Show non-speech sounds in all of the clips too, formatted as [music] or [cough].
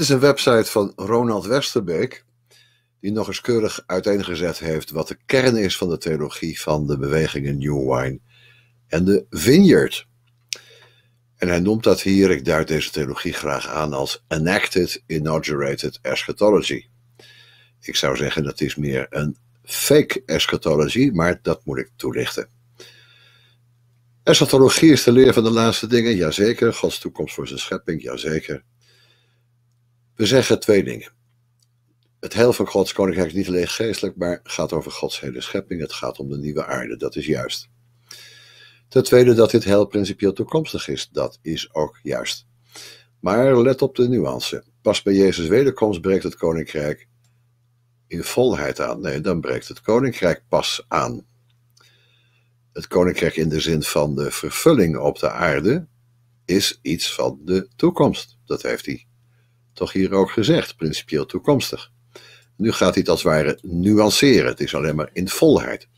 Dit is een website van Ronald Westerbeek, die nog eens keurig uiteengezet heeft wat de kern is van de theologie van de bewegingen New Wine en de Vineyard. En hij noemt dat hier, ik duid deze theologie graag aan als enacted, inaugurated eschatology. Ik zou zeggen dat is meer een fake eschatology, maar dat moet ik toelichten. Eschatologie is de leer van de laatste dingen, jazeker. Gods toekomst voor zijn schepping, jazeker. We zeggen twee dingen. Het heil van Gods koninkrijk is niet alleen geestelijk, maar gaat over Gods hele schepping. Het gaat om de nieuwe aarde, dat is juist. Ten tweede dat dit heil principieel toekomstig is, dat is ook juist. Maar let op de nuance. Pas bij Jezus' wederkomst breekt het koninkrijk in volheid aan. Nee, dan breekt het koninkrijk pas aan. Het koninkrijk in de zin van de vervulling op de aarde is iets van de toekomst. Dat heeft hij toch hier ook gezegd, principieel toekomstig. Nu gaat hij het als het ware nuanceren, het is alleen maar in volheid.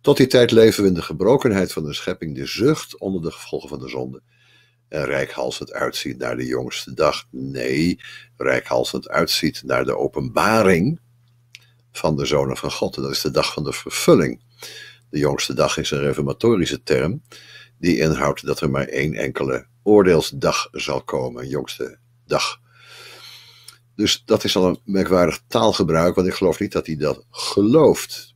Tot die tijd leven we in de gebrokenheid van de schepping, de zucht onder de gevolgen van de zonde. En rijkhalsend uitziet naar de jongste dag. Nee, rijkhalsend uitziet naar de openbaring van de zonen van God. En dat is de dag van de vervulling. De jongste dag is een reformatorische term die inhoudt dat er maar één enkele oordeelsdag zal komen. Jongste dag dus dat is al een merkwaardig taalgebruik, want ik geloof niet dat hij dat gelooft.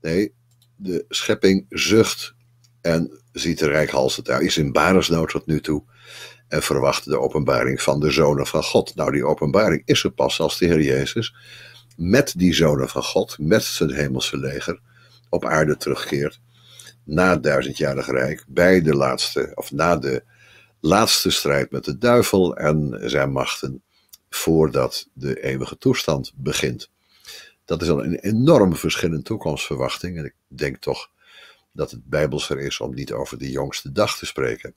Nee, de schepping zucht en ziet de rijkhalsend daar is in baresnood tot nu toe en verwacht de openbaring van de zonen van God. Nou, die openbaring is er pas als de Heer Jezus met die zonen van God, met zijn hemelse leger, op aarde terugkeert na het duizendjarig rijk, bij de laatste, of na de laatste strijd met de duivel en zijn machten voordat de eeuwige toestand begint. Dat is al een enorm verschillende toekomstverwachting. En ik denk toch dat het bijbelser is om niet over de jongste dag te spreken.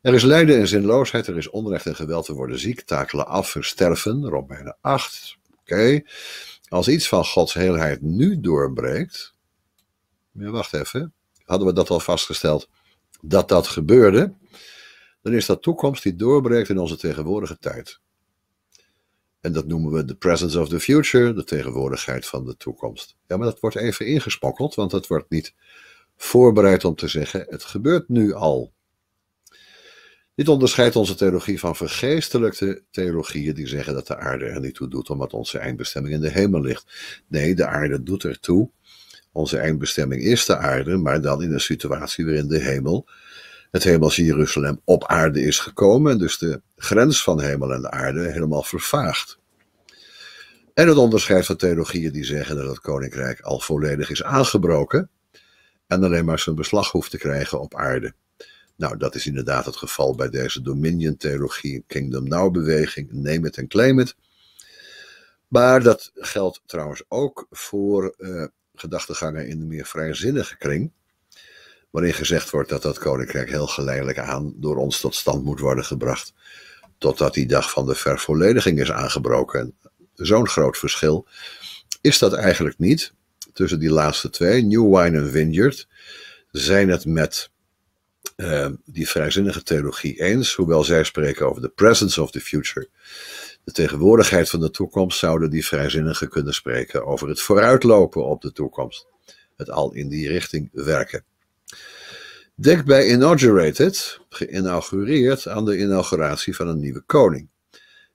Er is lijden en zinloosheid, er is onrecht en geweld, we worden ziek, takelen af, versterven, Romeinen 8. Oké, als iets van Gods heelheid nu doorbreekt, ja, wacht even, hadden we dat al vastgesteld, dat dat gebeurde, dan is dat toekomst die doorbreekt in onze tegenwoordige tijd. En dat noemen we de presence of the future, de tegenwoordigheid van de toekomst. Ja, maar dat wordt even ingespokkeld, want het wordt niet voorbereid om te zeggen: het gebeurt nu al. Dit onderscheidt onze theologie van vergeestelijkte theologieën die zeggen dat de aarde er niet toe doet omdat onze eindbestemming in de hemel ligt. Nee, de aarde doet er toe. Onze eindbestemming is de aarde, maar dan in een situatie waarin de hemel het hemels Jeruzalem op aarde is gekomen. En dus de grens van hemel en aarde helemaal vervaagt. En het onderscheid van theologieën die zeggen dat het koninkrijk al volledig is aangebroken. En alleen maar zijn beslag hoeft te krijgen op aarde. Nou, dat is inderdaad het geval bij deze Dominion-theologie, Kingdom Now-beweging, neem it en claim it. Maar dat geldt trouwens ook voor uh, gedachtegangen in de meer vrijzinnige kring waarin gezegd wordt dat dat koninkrijk heel geleidelijk aan door ons tot stand moet worden gebracht, totdat die dag van de vervollediging is aangebroken. Zo'n groot verschil is dat eigenlijk niet tussen die laatste twee, New Wine en Vineyard, zijn het met eh, die vrijzinnige theologie eens, hoewel zij spreken over de presence of the future. De tegenwoordigheid van de toekomst zouden die vrijzinnigen kunnen spreken over het vooruitlopen op de toekomst. Het al in die richting werken. Dick bij inaugurated, geïnaugureerd aan de inauguratie van een nieuwe koning.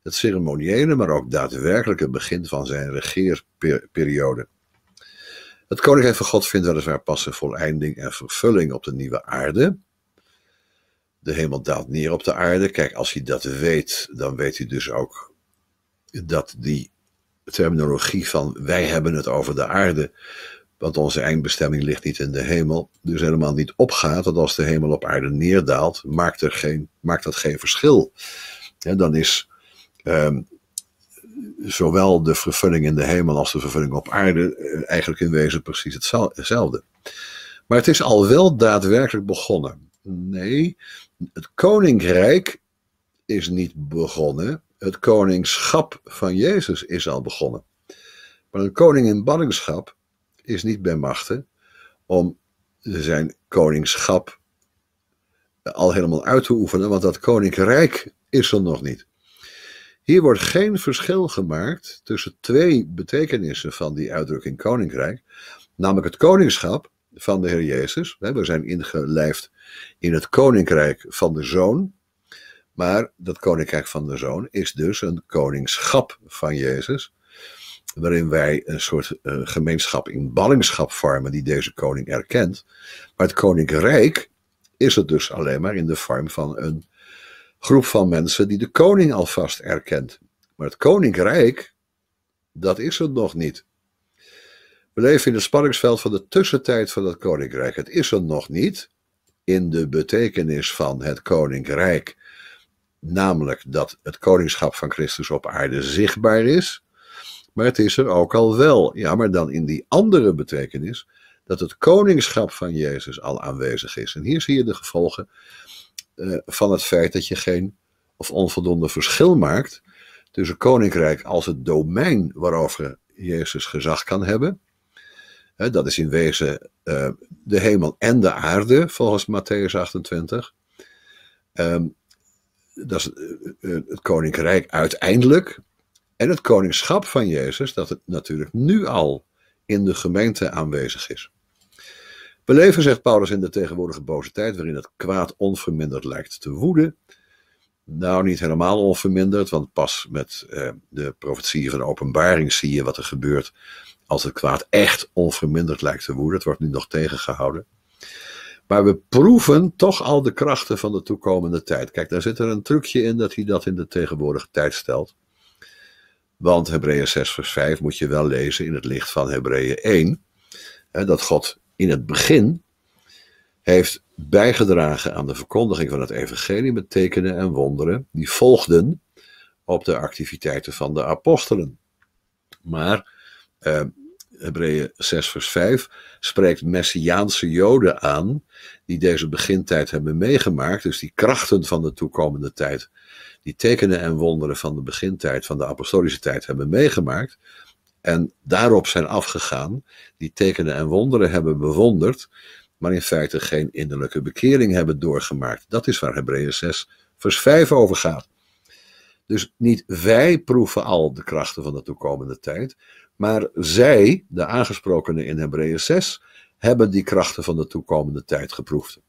Het ceremoniële, maar ook daadwerkelijke begin van zijn regeerperiode. Het koninkrijk van God vindt weliswaar pas een voleinding en vervulling op de nieuwe aarde. De hemel daalt neer op de aarde. Kijk, als hij dat weet, dan weet hij dus ook dat die terminologie van wij hebben het over de aarde want onze eindbestemming ligt niet in de hemel, dus helemaal niet opgaat. Dat als de hemel op aarde neerdaalt, maakt, er geen, maakt dat geen verschil. dan is ehm, zowel de vervulling in de hemel als de vervulling op aarde eh, eigenlijk in wezen precies hetzelfde. Maar het is al wel daadwerkelijk begonnen. Nee, het koninkrijk is niet begonnen. Het koningschap van Jezus is al begonnen. Maar een koning in ballingschap is niet bij machten om zijn koningschap al helemaal uit te oefenen, want dat koninkrijk is er nog niet. Hier wordt geen verschil gemaakt tussen twee betekenissen van die uitdrukking koninkrijk, namelijk het koningschap van de Heer Jezus. We zijn ingelijfd in het koninkrijk van de Zoon, maar dat koninkrijk van de Zoon is dus een koningschap van Jezus waarin wij een soort eh, gemeenschap in ballingschap vormen die deze koning erkent. Maar het koninkrijk is het dus alleen maar in de vorm van een groep van mensen die de koning alvast erkent. Maar het koninkrijk, dat is het nog niet. We leven in het spanningsveld van de tussentijd van het koninkrijk. Het is er nog niet in de betekenis van het koninkrijk, namelijk dat het koningschap van Christus op aarde zichtbaar is maar het is er ook al wel. Ja, maar dan in die andere betekenis dat het koningschap van Jezus al aanwezig is. En hier zie je de gevolgen eh, van het feit dat je geen of onvoldoende verschil maakt tussen koninkrijk als het domein waarover Jezus gezag kan hebben. dat is in wezen eh, de hemel en de aarde, volgens Matthäus 28. Ehm, dat is eh, het koninkrijk uiteindelijk, en het koningschap van Jezus, dat het natuurlijk nu al in de gemeente aanwezig is. We leven, zegt Paulus, in de tegenwoordige boze tijd, waarin het kwaad onverminderd lijkt te woeden. Nou, niet helemaal onverminderd, want pas met eh, de profetieën van de openbaring zie je wat er gebeurt als het kwaad echt onverminderd lijkt te woeden. Het wordt nu nog tegengehouden. Maar we proeven toch al de krachten van de toekomende tijd. Kijk, daar zit er een trucje in dat hij dat in de tegenwoordige tijd stelt. Want Hebreeën 6 vers 5 moet je wel lezen in het licht van Hebreeën 1. Hè, dat God in het begin heeft bijgedragen aan de verkondiging van het evangelie met tekenen en wonderen die volgden op de activiteiten van de apostelen. Maar eh, Hebreeën 6 vers 5, spreekt Messiaanse Joden aan, die deze begintijd hebben meegemaakt, dus die krachten van de toekomende tijd, die tekenen en wonderen van de begintijd, van de apostolische tijd hebben meegemaakt, en daarop zijn afgegaan, die tekenen en wonderen hebben bewonderd, maar in feite geen innerlijke bekering hebben doorgemaakt. Dat is waar Hebreeën 6 vers 5 over gaat. Dus niet wij proeven al de krachten van de toekomende tijd, maar zij, de aangesprokenen in Hebreeën 6, hebben die krachten van de toekomende tijd geproefd.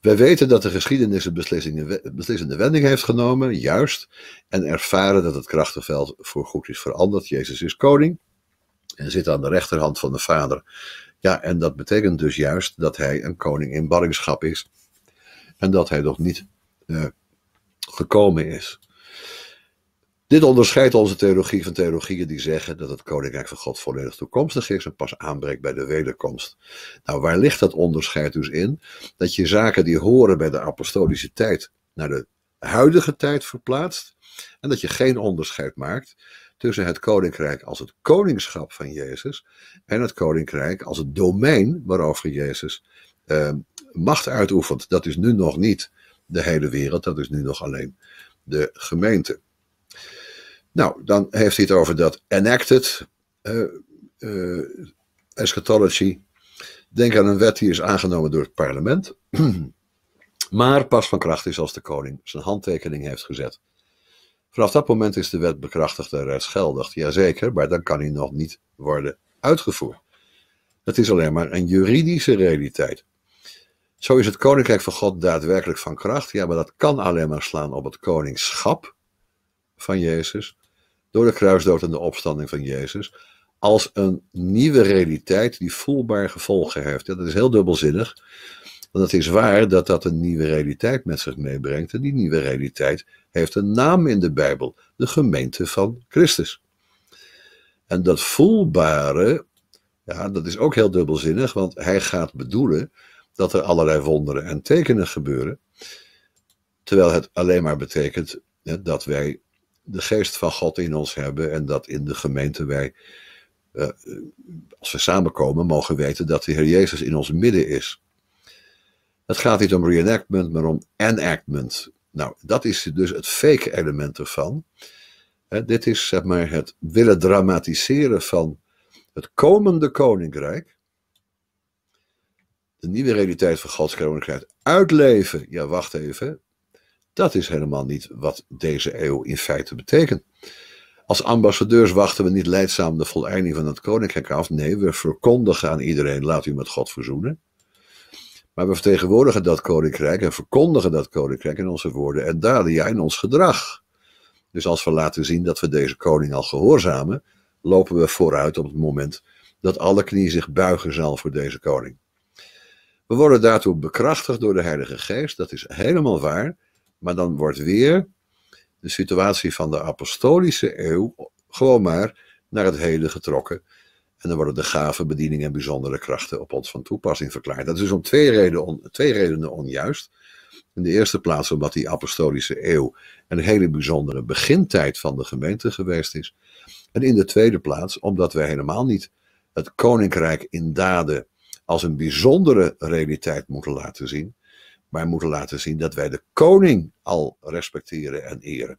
Wij weten dat de geschiedenis een beslissende wending heeft genomen, juist, en ervaren dat het krachtenveld voorgoed is veranderd. Jezus is koning en zit aan de rechterhand van de Vader. Ja, en dat betekent dus juist dat hij een koning in ballingschap is en dat hij nog niet eh, gekomen is. Dit onderscheidt onze theologie van theologieën die zeggen dat het koninkrijk van God volledig toekomstig is en pas aanbreekt bij de wederkomst. Nou, waar ligt dat onderscheid dus in? Dat je zaken die horen bij de apostolische tijd naar de huidige tijd verplaatst en dat je geen onderscheid maakt tussen het koninkrijk als het koningschap van Jezus en het koninkrijk als het domein waarover Jezus ehm, macht uitoefent. Dat is nu nog niet de hele wereld. Dat is nu nog alleen de gemeente. Nou, dan heeft hij het over dat enacted eh, eh, eschatology. Denk aan een wet die is aangenomen door het parlement, [clears throat] maar pas van kracht is als de koning zijn handtekening heeft gezet. Vanaf dat moment is de wet bekrachtigd en rechtsgeldig, jazeker, maar dan kan hij nog niet worden uitgevoerd. Het is alleen maar een juridische realiteit. Zo is het koninkrijk van God daadwerkelijk van kracht. Ja, maar dat kan alleen maar slaan op het koningschap van Jezus. Door de kruisdood en de opstanding van Jezus. Als een nieuwe realiteit die voelbaar gevolgen heeft. Ja, dat is heel dubbelzinnig. Want het is waar dat dat een nieuwe realiteit met zich meebrengt. En die nieuwe realiteit heeft een naam in de Bijbel: de gemeente van Christus. En dat voelbare, ja, dat is ook heel dubbelzinnig, want hij gaat bedoelen dat er allerlei wonderen en tekenen gebeuren. Terwijl het alleen maar betekent hè, dat wij de geest van God in ons hebben en dat in de gemeente wij, eh, als we samenkomen, mogen weten dat de Heer Jezus in ons midden is. Het gaat niet om reenactment, maar om enactment. Nou, dat is dus het fake element ervan. Hè, dit is zeg maar het willen dramatiseren van het komende koninkrijk de nieuwe realiteit van Gods koninkrijk uitleven. Ja, wacht even. Dat is helemaal niet wat deze eeuw in feite betekent. Als ambassadeurs wachten we niet leidzaam de volleinding van het koninkrijk af. Nee, we verkondigen aan iedereen: laat u met God verzoenen. Maar we vertegenwoordigen dat koninkrijk en verkondigen dat koninkrijk in onze woorden en daden, ja, in ons gedrag. Dus als we laten zien dat we deze koning al gehoorzamen, lopen we vooruit op het moment dat alle knieën zich buigen zal voor deze koning. We worden daartoe bekrachtigd door de Heilige Geest, dat is helemaal waar. Maar dan wordt weer de situatie van de apostolische eeuw gewoon maar naar het heden getrokken. En dan worden de gave bedieningen en bijzondere krachten op ons van toepassing verklaard. Dat is om twee, redenen, twee redenen onjuist. In de eerste plaats omdat die apostolische eeuw een hele bijzondere begintijd van de gemeente geweest is. En in de tweede plaats omdat we helemaal niet het koninkrijk in daden als een bijzondere realiteit moeten laten zien. Maar moeten laten zien dat wij de koning al respecteren en eren.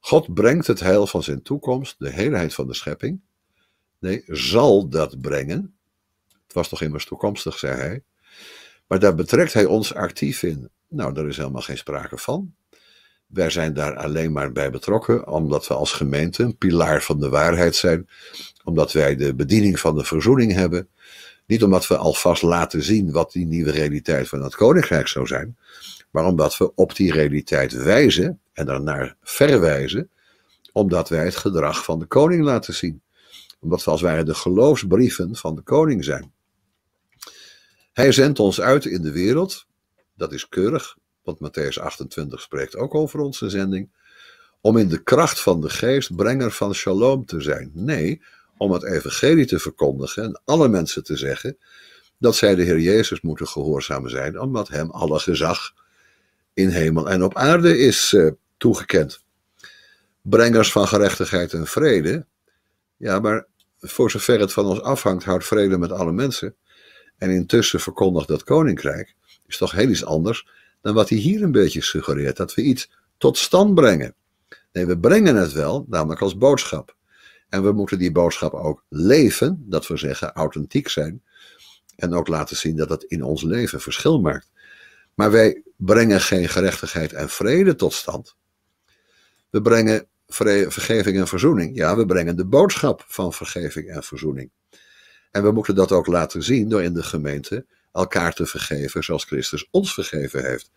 God brengt het heil van zijn toekomst, de heelheid van de schepping. Nee, zal dat brengen. Het was toch immers toekomstig, zei hij. Maar daar betrekt hij ons actief in. Nou, daar is helemaal geen sprake van. Wij zijn daar alleen maar bij betrokken, omdat we als gemeente een pilaar van de waarheid zijn, omdat wij de bediening van de verzoening hebben, niet omdat we alvast laten zien wat die nieuwe realiteit van het koninkrijk zou zijn, maar omdat we op die realiteit wijzen en daarnaar verwijzen, omdat wij het gedrag van de koning laten zien. Omdat we als wij de geloofsbrieven van de koning zijn. Hij zendt ons uit in de wereld, dat is keurig, want Matthäus 28 spreekt ook over onze zending, om in de kracht van de geest brenger van shalom te zijn. Nee, om het evangelie te verkondigen en alle mensen te zeggen dat zij de Heer Jezus moeten gehoorzaam zijn, omdat hem alle gezag in hemel en op aarde is eh, toegekend. Brengers van gerechtigheid en vrede. Ja, maar voor zover het van ons afhangt, houdt vrede met alle mensen. En intussen verkondigt dat koninkrijk is toch heel iets anders dan wat hij hier een beetje suggereert. Dat we iets tot stand brengen. Nee, we brengen het wel, namelijk als boodschap. En we moeten die boodschap ook leven, dat we zeggen authentiek zijn. En ook laten zien dat dat in ons leven verschil maakt. Maar wij brengen geen gerechtigheid en vrede tot stand. We brengen vergeving en verzoening. Ja, we brengen de boodschap van vergeving en verzoening. En we moeten dat ook laten zien door in de gemeente elkaar te vergeven zoals Christus ons vergeven heeft.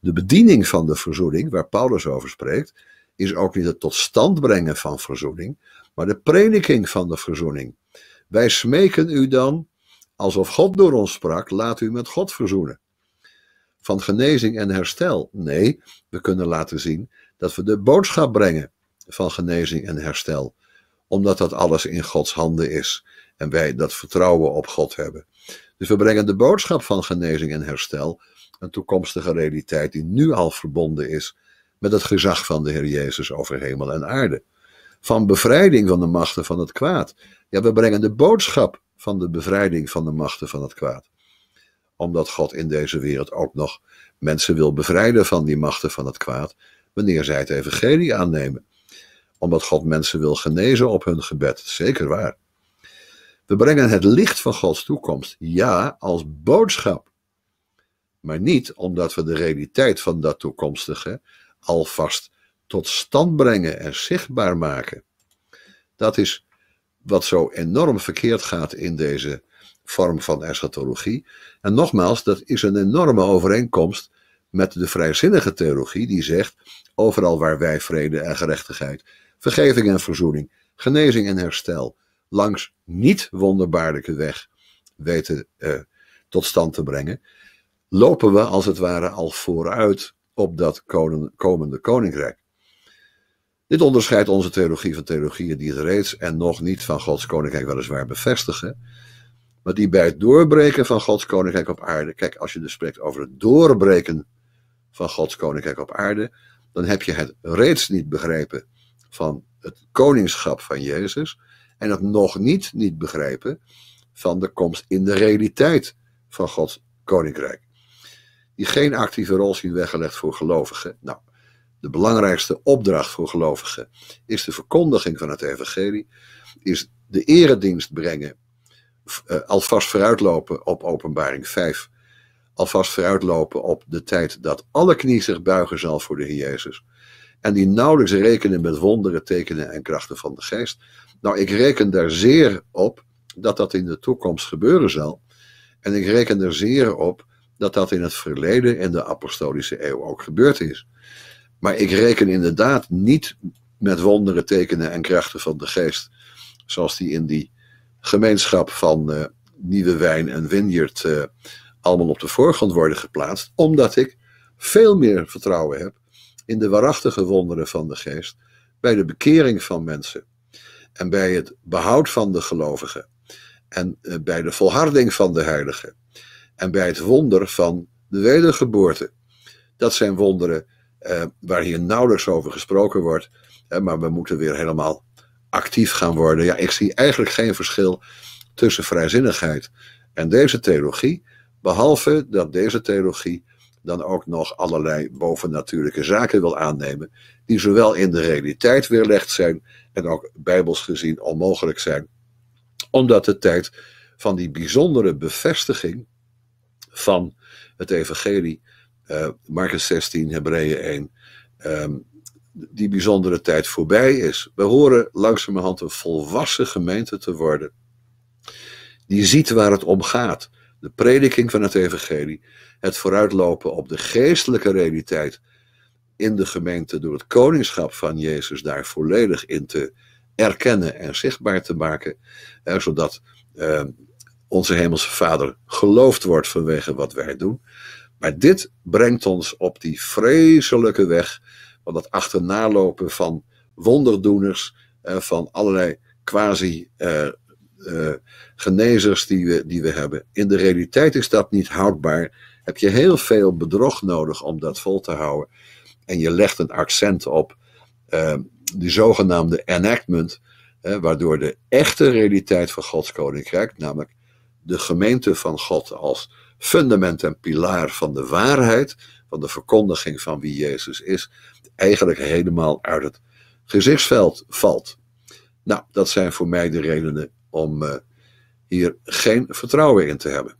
De bediening van de verzoening, waar Paulus over spreekt, is ook niet het tot stand brengen van verzoening, maar de prediking van de verzoening. Wij smeken u dan, alsof God door ons sprak, laat u met God verzoenen. Van genezing en herstel? Nee, we kunnen laten zien dat we de boodschap brengen van genezing en herstel, omdat dat alles in Gods handen is en wij dat vertrouwen op God hebben. Dus we brengen de boodschap van genezing en herstel, een toekomstige realiteit die nu al verbonden is met het gezag van de Heer Jezus over hemel en aarde van bevrijding van de machten van het kwaad. Ja, we brengen de boodschap van de bevrijding van de machten van het kwaad. Omdat God in deze wereld ook nog mensen wil bevrijden van die machten van het kwaad, wanneer zij het evangelie aannemen. Omdat God mensen wil genezen op hun gebed, zeker waar. We brengen het licht van Gods toekomst, ja, als boodschap. Maar niet omdat we de realiteit van dat toekomstige alvast tot stand brengen en zichtbaar maken. Dat is wat zo enorm verkeerd gaat in deze vorm van eschatologie. En nogmaals, dat is een enorme overeenkomst met de vrijzinnige theologie, die zegt: overal waar wij vrede en gerechtigheid, vergeving en verzoening, genezing en herstel, langs niet wonderbaarlijke weg weten eh, tot stand te brengen, lopen we als het ware al vooruit op dat komende koninkrijk. Dit onderscheidt onze theologie van theologieën die het reeds en nog niet van Gods koninkrijk weliswaar bevestigen, maar die bij het doorbreken van Gods koninkrijk op aarde, kijk, als je dus spreekt over het doorbreken van Gods koninkrijk op aarde, dan heb je het reeds niet begrepen van het koningschap van Jezus en het nog niet niet begrepen van de komst in de realiteit van Gods koninkrijk. Die geen actieve rol zien weggelegd voor gelovigen. Nou, de belangrijkste opdracht voor gelovigen is de verkondiging van het evangelie, is de eredienst brengen, eh, alvast vooruitlopen op openbaring 5, alvast vooruitlopen op de tijd dat alle knie zich buigen zal voor de Heer Jezus, en die nauwelijks rekenen met wonderen, tekenen en krachten van de geest. Nou, ik reken daar zeer op dat dat in de toekomst gebeuren zal, en ik reken er zeer op dat dat in het verleden in de apostolische eeuw ook gebeurd is. Maar ik reken inderdaad niet met wonderen, tekenen en krachten van de geest. Zoals die in die gemeenschap van eh, Nieuwe Wijn en Winyard eh, allemaal op de voorgrond worden geplaatst. Omdat ik veel meer vertrouwen heb in de waarachtige wonderen van de geest. Bij de bekering van mensen. En bij het behoud van de gelovigen. En eh, bij de volharding van de heiligen. En bij het wonder van de wedergeboorte. Dat zijn wonderen eh, waar hier nauwelijks over gesproken wordt. maar we moeten weer helemaal actief gaan worden. Ja, ik zie eigenlijk geen verschil tussen vrijzinnigheid en deze theologie. Behalve dat deze theologie dan ook nog allerlei bovennatuurlijke zaken wil aannemen, die zowel in de realiteit weerlegd zijn en ook bijbels gezien onmogelijk zijn. Omdat de tijd van die bijzondere bevestiging van het evangelie uh, Marcus 16, Hebreeën 1, ehm, die bijzondere tijd voorbij is. We horen langzamerhand een volwassen gemeente te worden, die ziet waar het om gaat. De prediking van het evangelie, het vooruitlopen op de geestelijke realiteit in de gemeente door het koningschap van Jezus daar volledig in te erkennen en zichtbaar te maken, eh, zodat ehm, onze Hemelse Vader geloofd wordt vanwege wat wij doen. Maar dit brengt ons op die vreselijke weg van dat achternalopen van wonderdoeners, en van allerlei quasi eh, eh, genezers die we, die we hebben. In de realiteit is dat niet houdbaar. Heb je heel veel bedrog nodig om dat vol te houden. En je legt een accent op eh, die zogenaamde enactment, waardoor de echte realiteit van Gods koninkrijk, namelijk de gemeente van God als fundament en pilaar van de waarheid, van de verkondiging van wie Jezus is, eigenlijk helemaal uit het gezichtsveld valt. Nou, dat zijn voor mij de redenen om eh, hier geen vertrouwen in te hebben.